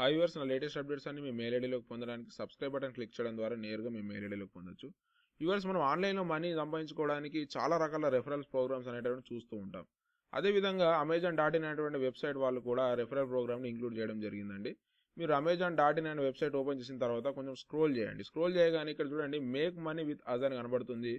high viewers నా latest updates అన్ని మీ మెయిల్ ఐడీలోకి పొందడానికి సబ్స్క్రైబ్ బటన్ క్లిక్ చేయడం ద్వారా నేరుగా మీ మెయిల్ ఐడీలోకి పొందొచ్చు వ్యూవర్స్ మనం ఆన్లైన్లో మనీ సంపాదించుకోవడానికి చాలా రకాల రెఫరల్స్ ప్రోగ్రామ్స్ అనేటువంటి చూస్తూ ఉంటాం అదేవిధంగా అమెజాన్ డాట్ ఇన్ అనేటువంటి వెబ్సైట్ వాళ్ళు కూడా రెఫరల్ ప్రోగ్రామ్ని ఇంక్లూడ్ చేయడం జరిగిందండి మీరు అమెజాన్ డాట్ ఇన్ అనే వెబ్సైట్ ఓపెన్ చేసిన తర్వాత కొంచెం స్క్రోల్ చేయండి స్క్రోల్ చేయగానే ఇక్కడ చూడండి మేక్ మనీ విత్ అజ్ అని కనబడుతుంది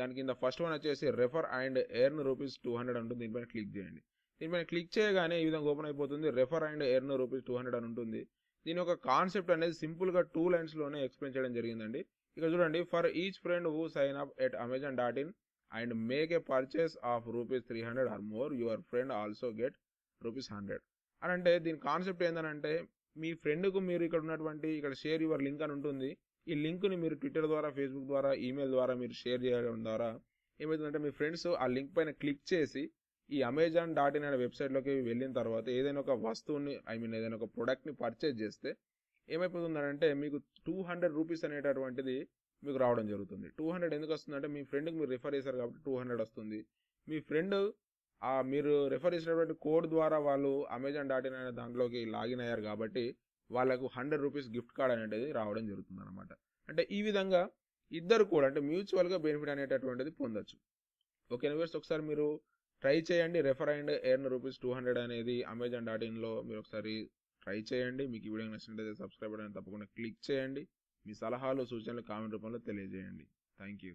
దాని కింద ఫస్ట్ వన్ వచ్చేసి refer and earn rupees two hundred ఉంటుంది దీనిపైన క్లిక్ చేయండి దీనిపైన క్లిక్ చేయగానే ఈ విధంగా ఓపెన్ అయిపోతుంది refer and earn rupees two hundred అని ఉంటుంది దీని యొక్క కాన్సెప్ట్ అనేది సింపుల్గా టూ లైన్స్లోనే ఎక్స్ప్లెయిన్ చేయడం జరిగిందండి ఇక్కడ చూడండి for each friend who sign up at Amazon dot in and make a purchase of rupees three hundred or more your friend also get rupees hundred అని అంటే దీని కాన్సెప్ట్ ఏంటంటే మీ ఫ్రెండ్కు మీరు ఇక్కడ ఉన్నటువంటి ఇక్కడ షేర్ యువర్ లింక్ అని ఉంటుంది ఈ లింక్ని మీరు ట్విట్టర్ ద్వారా ఫేస్బుక్ ద్వారా ఈమెయిల్ ద్వారా మీరు షేర్ చేయడం ద్వారా ఏమవుతుందంటే మీ ఫ్రెండ్స్ ఆ లింక్ పైన క్లిక్ చేసి ఈ అమెజాన్ డాట్ ఇన్ అనే వెబ్సైట్లోకి వెళ్ళిన తర్వాత ఏదైనా ఒక వస్తువుని ఐ మీన్ ఏదైనా ఒక ప్రోడక్ట్ని పర్చేజ్ చేస్తే ఏమైపోతుందంటే మీకు టూ హండ్రెడ్ రూపీస్ అనేటటువంటిది మీకు రావడం జరుగుతుంది టూ హండ్రెడ్ ఎందుకు వస్తుందంటే మీ ఫ్రెండ్కి మీరు రిఫర్ చేశారు కాబట్టి టూ హండ్రెడ్ వస్తుంది మీ ఫ్రెండ్ మీరు రిఫర్ చేసినటువంటి కోడ్ ద్వారా వాళ్ళు అమెజాన్ డాట్ ఇన్ అనే దాంట్లోకి లాగిన్ అయ్యారు కాబట్టి వాళ్ళకు హండ్రెడ్ రూపీస్ గిఫ్ట్ కార్డ్ అనేది రావడం జరుగుతుంది అనమాట అంటే ఈ విధంగా ఇద్దరు కూడా అంటే మ్యూచువల్గా బెనిఫిట్ అనేటటువంటిది పొందొచ్చు ఓకే ఎనివర్స్ ఒకసారి మీరు ట్రై చేయండి refer and earn rupees two hundred అనేది అమెజాన్ డాట్ ఇన్లో మీరు ఒకసారి ట్రై చేయండి మీకు ఈ వీడియో నచ్చినట్లయితే సబ్స్క్రైబ్ అని తప్పకుండా క్లిక్ చేయండి మీ సలహాలు సూచనలు కామెంట్ రూపంలో తెలియజేయండి థ్యాంక్ యూ